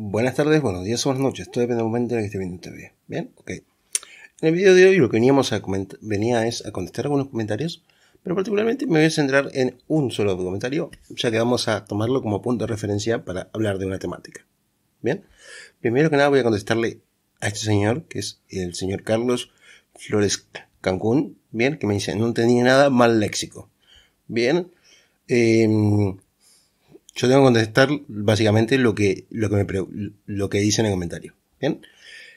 Buenas tardes, buenos días o buenas noches, todo depende del momento en el que esté viendo este video. Bien, ok. En el video de hoy lo que veníamos a venía es a contestar algunos comentarios, pero particularmente me voy a centrar en un solo comentario, ya que vamos a tomarlo como punto de referencia para hablar de una temática. Bien, primero que nada voy a contestarle a este señor, que es el señor Carlos Flores Cancún, bien, que me dice, no tenía nada mal léxico. Bien, eh, yo tengo que contestar básicamente lo que, lo que, lo que dice en el comentario. ¿Bien?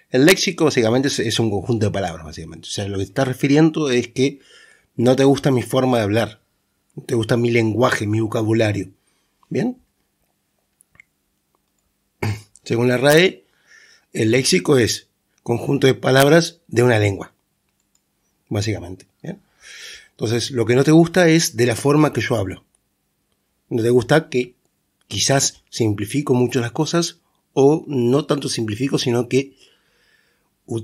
El léxico básicamente es, un conjunto de palabras, básicamente. O sea, lo que está refiriendo es que no te gusta mi forma de hablar. No te gusta mi lenguaje, mi vocabulario. ¿Bien? Según la RAE, el léxico es conjunto de palabras de una lengua. Básicamente. ¿bien? Entonces, lo que no te gusta es de la forma que yo hablo. No te gusta que quizás simplifico mucho las cosas o no tanto simplifico, sino que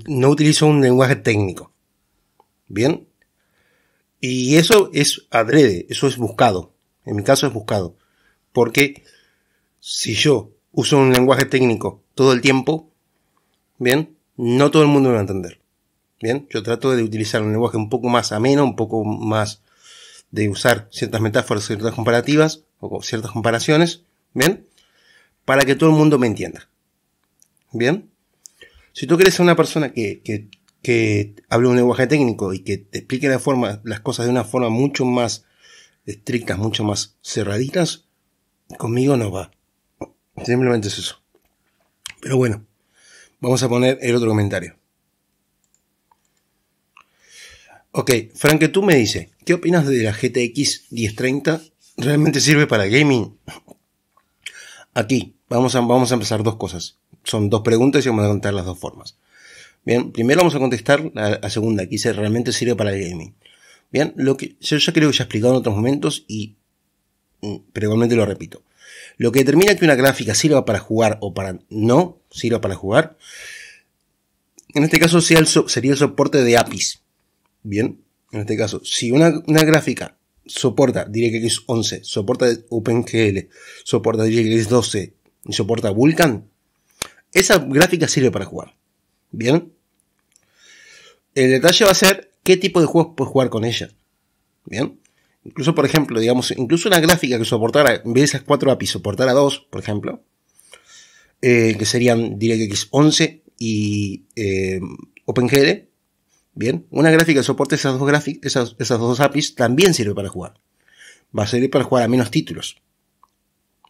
no utilizo un lenguaje técnico. Bien. Y eso es adrede, eso es buscado. En mi caso es buscado. Porque si yo uso un lenguaje técnico todo el tiempo, bien, no todo el mundo me va a entender. Bien, yo trato de utilizar un lenguaje un poco más ameno, un poco más de usar ciertas metáforas, ciertas comparativas o ciertas comparaciones ¿bien? Para que todo el mundo me entienda, ¿bien? Si tú quieres ser una persona que, que, hable un lenguaje técnico y que te explique la forma, las cosas de una forma mucho más estrictas, mucho más cerraditas, conmigo no va. Simplemente es eso. Pero bueno, vamos a poner el otro comentario. Ok, Frank, tú me dices. ¿qué opinas de la GTX 1030? ¿Realmente sirve para gaming? aquí vamos a, vamos a empezar dos cosas. Son dos preguntas y vamos a contar las dos formas. Bien, primero vamos a contestar la, segunda, que dice, realmente sirve para el gaming. Bien, lo que yo ya creo que ya he explicado en otros momentos y, mm, pero igualmente lo repito. Lo que determina que una gráfica sirva para jugar o para no sirva para jugar, en este caso sería el, sería el soporte de APIs. Bien, en este caso, si una gráfica soporta DirectX 11, soporta OpenGL, soporta DirectX 12 y soporta Vulkan, esa gráfica sirve para jugar. Bien. El detalle va a ser qué tipo de juegos puedes jugar con ella. Bien. Incluso, por ejemplo, digamos, incluso una gráfica que soportara, en vez de esas cuatro APIs, soportara dos, por ejemplo, eh, que serían DirectX 11 y eh, OpenGL, Bien, una gráfica de soporte esas dos, esas, dos APIs también sirve para jugar. Va a servir para jugar a menos títulos,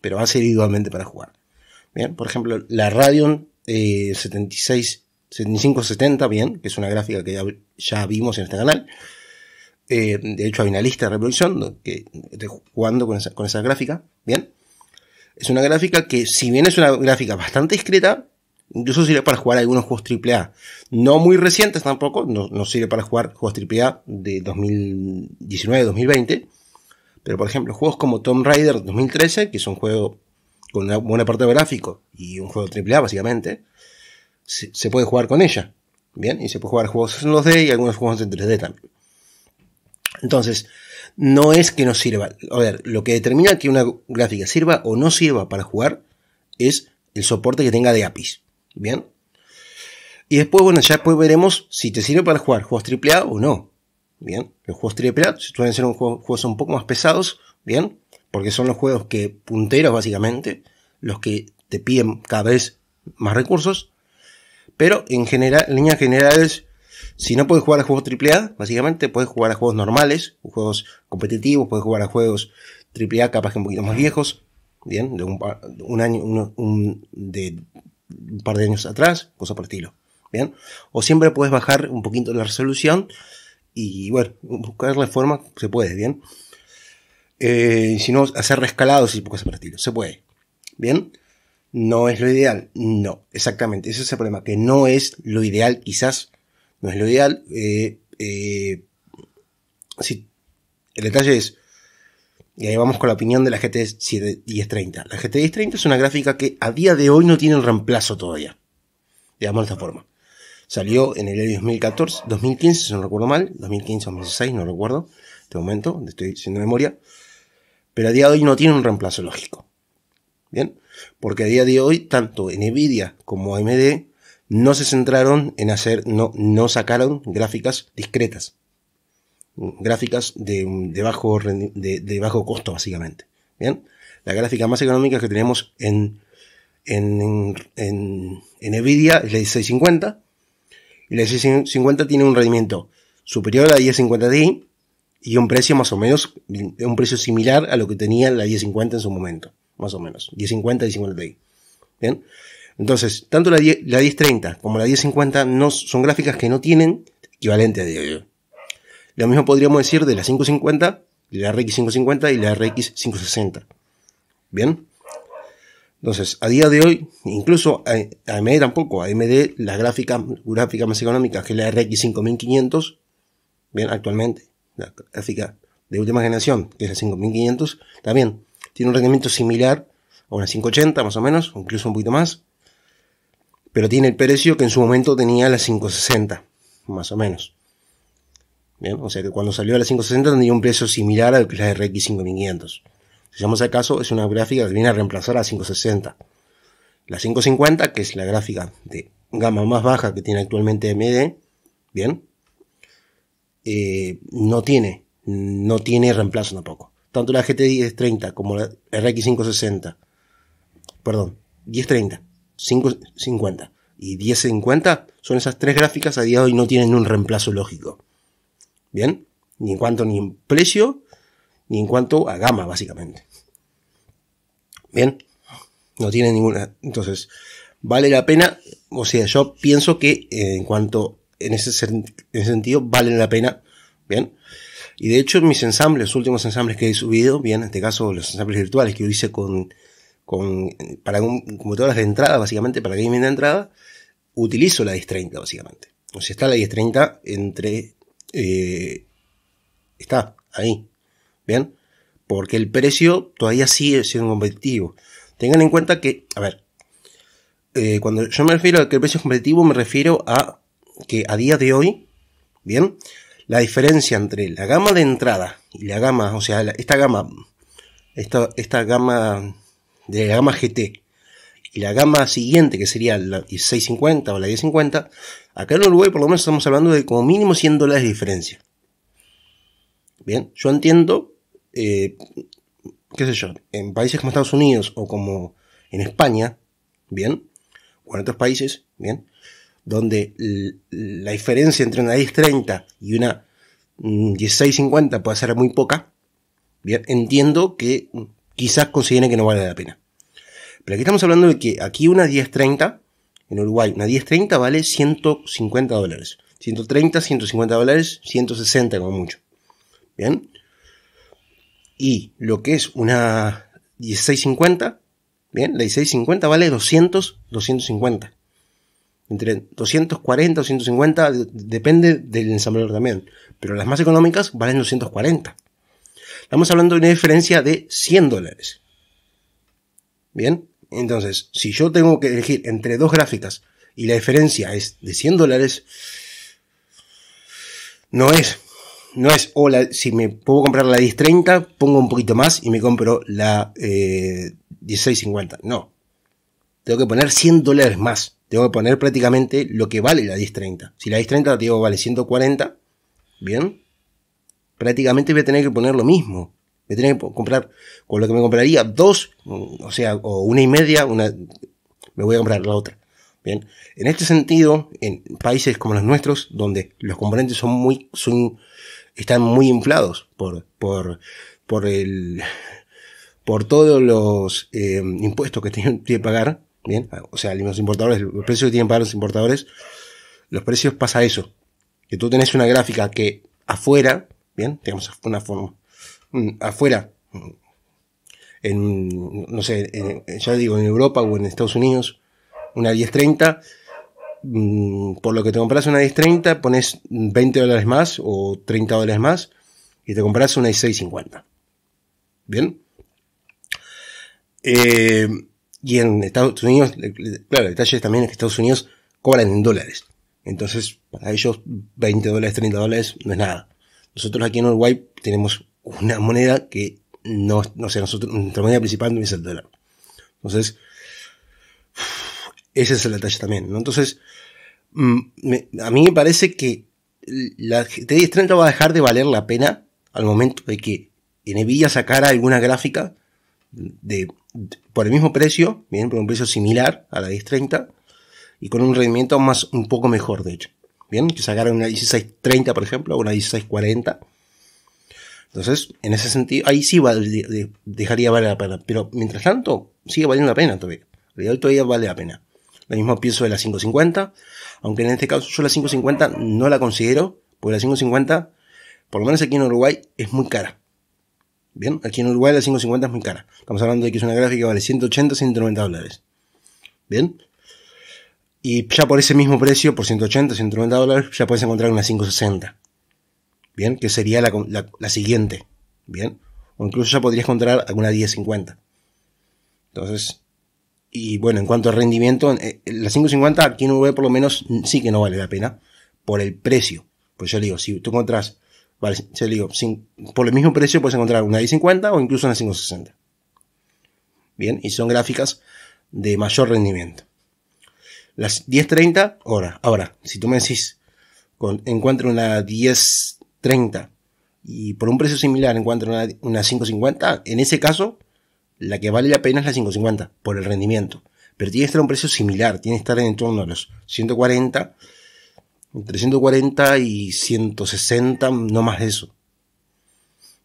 pero va a servir igualmente para jugar. Bien, por ejemplo, la Radeon eh, 7570, bien, que es una gráfica que ya, vimos en este canal. Eh, de hecho, hay una lista de reproducción que, jugando con esa, con esa gráfica. Bien, es una gráfica que, si bien es una gráfica bastante discreta, Incluso sirve para jugar algunos juegos AAA. No muy recientes tampoco, no, sirve para jugar juegos AAA de 2019-2020. Pero por ejemplo, juegos como Tomb Raider 2013, que es un juego con una buena parte de gráfico y un juego AAA básicamente, se, se, puede jugar con ella. Bien, y se puede jugar juegos en 2D y algunos juegos en 3D también. Entonces, no es que no sirva. A ver, lo que determina que una gráfica sirva o no sirva para jugar es el soporte que tenga de APIs. Bien. Y después, bueno, ya después veremos si te sirve para jugar juegos AAA o no. Bien. Los juegos AAA suelen ser un juegos un poco más pesados. Bien. Porque son los juegos que punteros, básicamente. Los que te piden cada vez más recursos. Pero en general, en líneas generales, si no puedes jugar a juegos AAA, básicamente puedes jugar a juegos normales, juegos competitivos, puedes jugar a juegos AAA capaz que un poquito más viejos, bien, de un, año, de un par de años atrás, cosa por estilo. ¿Bien? O siempre puedes bajar un poquito la resolución y, bueno, buscar la forma, se puede, ¿bien? Eh, si no, hacer rescalados y cosas por estilo, se puede. ¿Bien? ¿No es lo ideal? No, exactamente. Ese es el problema, que no es lo ideal, quizás no es lo ideal. Eh, eh, si, el detalle es, y ahí vamos con la opinión de la GT 1030. La GT 1030 es una gráfica que a día de hoy no tiene un reemplazo todavía. Digamos de esta forma. Salió en el año 2014, 2015, si no recuerdo mal, 2015 o 2016, no recuerdo, de momento, estoy haciendo memoria. Pero a día de hoy no tiene un reemplazo lógico. ¿Bien? Porque a día de hoy, tanto Nvidia como AMD no se centraron en hacer, no, no sacaron gráficas discretas gráficas de, bajo, de, bajo costo, básicamente. Bien, la gráfica más económica que tenemos en, en, Nvidia es la 1650. Y la 1650 tiene un rendimiento superior a la 1050 Ti y un precio más o menos, un precio similar a lo que tenía la 1050 en su momento, más o menos, 1050 y 50 Bien, entonces, tanto la, 1030 como la 1050 no, son gráficas que no tienen equivalente a, lo mismo podríamos decir de la 550, la RX 550 y la RX 560. ¿Bien? Entonces, a día de hoy, incluso AMD tampoco, AMD, la gráfica, gráfica más económica, que es la RX 5500, bien, actualmente, la gráfica de última generación, que es la 5500, también tiene un rendimiento similar a una 580 más o menos, incluso un poquito más, pero tiene el precio que en su momento tenía la 560, más o menos. ¿Bien? ¿eh? O sea que cuando salió la 560 tenía un precio similar al que es la RX 5500. Si llamamos al caso, es una gráfica que viene a reemplazar a la 560. La 550, que es la gráfica de gama más baja que tiene actualmente AMD, ¿bien? Eh, no tiene, no tiene reemplazo tampoco. Tanto la GT 1030 como la RX 560, perdón, 1030, 550 y 1050 son esas tres gráficas a día de hoy no tienen un reemplazo lógico. ¿bien? Ni en cuanto ni en precio, ni en cuanto a gama, básicamente. ¿Bien? No tiene ninguna... Entonces, vale la pena, o sea, yo pienso que eh, en cuanto, en ese, en ese sentido, vale la pena, ¿bien? Y de hecho, en mis ensambles, los últimos ensambles que he subido, bien, en este caso los ensambles virtuales que hice con, con para un, computadoras de entrada, básicamente, para gaming de entrada, utilizo la 1030, básicamente. O sea, está la 1030 entre eh, está ahí. ¿Bien? Porque el precio todavía sigue siendo competitivo. Tengan en cuenta que, a ver, eh, cuando yo me refiero a que el precio es competitivo, me refiero a que a día de hoy, ¿bien? La diferencia entre la gama de entrada y la gama, o sea, esta gama, esta gama de la gama GT y la gama siguiente, que sería la 1650 o la 1050, acá en Uruguay por lo menos estamos hablando de como mínimo 100 dólares de diferencia. Bien, yo entiendo, eh, qué sé yo, en países como Estados Unidos o como en España, bien, o en otros países, bien, donde la diferencia entre una 1030 y una 1650 mm, puede ser muy poca, bien, entiendo que quizás consideren que no vale la pena. Pero aquí estamos hablando de que aquí una 1030, en Uruguay, una 1030 vale 150 dólares. 130, 150 dólares, 160 como mucho. ¿Bien? Y lo que es una 1650, ¿bien? La 1650 vale 200, 250. Entre 240, 250, depende del ensamblador también. Pero las más económicas valen 240. Estamos hablando de una diferencia de 100 dólares. Bien, entonces, si yo tengo que elegir entre dos gráficas y la diferencia es de 100 dólares, no es, no es, o si me puedo comprar la 1030, pongo un poquito más y me compro la 1650. Eh, no, tengo que poner 100 dólares más. Tengo que poner prácticamente lo que vale la 1030. Si la 1030 digo vale 140, bien, prácticamente voy a tener que poner lo mismo. Me tenía que comprar con lo que me compraría dos, o sea, o una y media, una, me voy a comprar la otra. Bien. En este sentido, en países como los nuestros, donde los componentes son muy, son, están muy inflados por, por, por el, por todos los eh, impuestos que tienen que pagar, bien, o sea, los importadores, los precios que tienen que pagar los importadores, los precios pasa eso. Que tú tenés una gráfica que afuera, bien, tenemos una forma, Mm, afuera, en, no sé, ya digo, en Europa o en Estados Unidos, una 1030, mm, por lo que te compras una 1030, pones 20 dólares más o 30 dólares más y te compras una 650. ¿Bien? Eh, y en Estados Unidos, claro, el detalle también es que Estados Unidos cobran en dólares. Entonces, para ellos, 20 dólares, 30 dólares no es nada. Nosotros aquí en Uruguay tenemos una moneda que no, no nuestra moneda principal no es el dólar. Entonces, ese es el detalle también, Entonces, mm, a mí me parece que la T1030 va a dejar de valer la pena al momento de que Nvidia sacara alguna gráfica por el mismo precio, bien, por un precio similar a la 1030 y con un rendimiento más un poco mejor, de hecho. Bien, que sacara una 1630, por ejemplo, o una 1640 entonces, en ese sentido, ahí sí dejaría valer la pena. Pero mientras tanto, sigue valiendo la pena todavía. realidad todavía vale la pena. Lo mismo pienso de la 550, aunque en este caso yo la 550 no la considero, porque la 550, por lo menos aquí en Uruguay, es muy cara. Bien, aquí en Uruguay la 550 es muy cara. Estamos hablando de que es una gráfica que vale 180, 190 dólares. Bien. Y ya por ese mismo precio, por 180, 190 dólares, ya puedes encontrar una 560. ¿bien? Que sería la, siguiente, ¿bien? O incluso ya podrías encontrar alguna 1050. Entonces, y bueno, en cuanto al rendimiento, eh, eh, la 550 aquí en UV por lo menos sí que no vale la pena por el precio. Pues yo le digo, si tú encontrás, vale, yo le digo, por el mismo precio puedes encontrar una 1050 o incluso una 560. Bien, y son gráficas de mayor rendimiento. Las 1030, ahora, ahora, si tú me decís, con, encuentro una 10 30 y por un precio similar encuentran una, 550, en ese caso la que vale la pena es la 550 por el rendimiento. Pero tiene que estar a un precio similar, tiene que estar en torno a los 140, entre 140 y 160, no más de eso.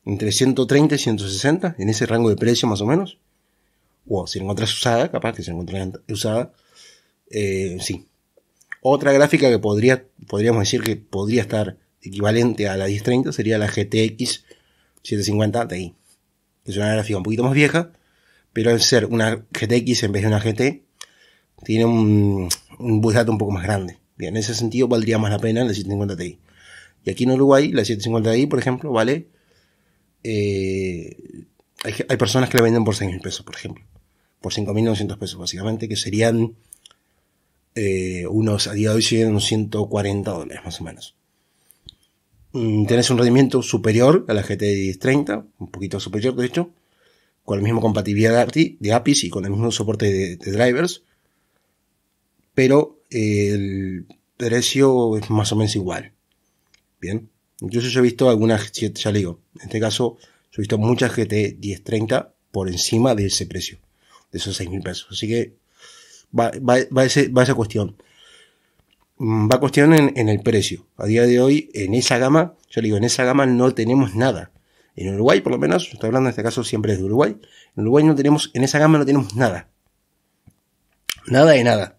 Entre 130 y 160, en ese rango de precio más o menos. O si la encontrás usada, capaz que se encuentra usada, eh, sí. Otra gráfica que podría, podríamos decir que podría estar equivalente a la 1030 sería la GTX 750 Ti. es una gráfica un poquito más vieja, pero al ser una GTX en vez de una GT, tiene un, un bus un poco más grande. Bien, en ese sentido valdría más la pena la 750 Ti. Y aquí en Uruguay, la 750 Ti, por ejemplo, vale... Eh, hay, personas que la venden por 6.000 pesos, por ejemplo. Por 5.900 pesos, básicamente, que serían eh, unos, a día de hoy, serían unos 140 dólares, más o menos. Mm, tenés un rendimiento superior a la GT 1030 un poquito superior de hecho, con la misma compatibilidad de APIs y con el mismo soporte de, drivers, pero eh, el precio es más o menos igual. Bien, incluso yo he visto algunas, ya le digo, en este caso, yo he visto muchas GT 1030 por encima de ese precio, de esos 6.000 pesos. Así que va esa cuestión. Mm, va a cuestionar en, el precio. A día de hoy, en esa gama, yo le digo, en esa gama no tenemos nada. En Uruguay, por lo menos, estoy hablando en este caso siempre es de Uruguay. En Uruguay no tenemos, en esa gama no tenemos nada. Nada de nada.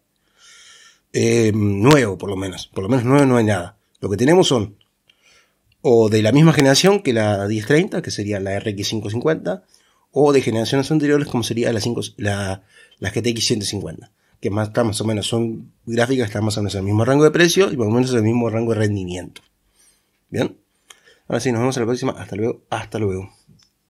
Eh, nuevo, por lo menos. Por lo menos nuevo no hay nada. Lo que tenemos son o de la misma generación que la 1030, que sería la RX550, o de generaciones anteriores como sería la, 5, la, la GTX 150 que más, o menos son gráficas que están más o menos en el mismo rango de precio y más o menos en el mismo rango de rendimiento. Bien, ahora sí, nos vemos en la próxima. Hasta luego, hasta luego.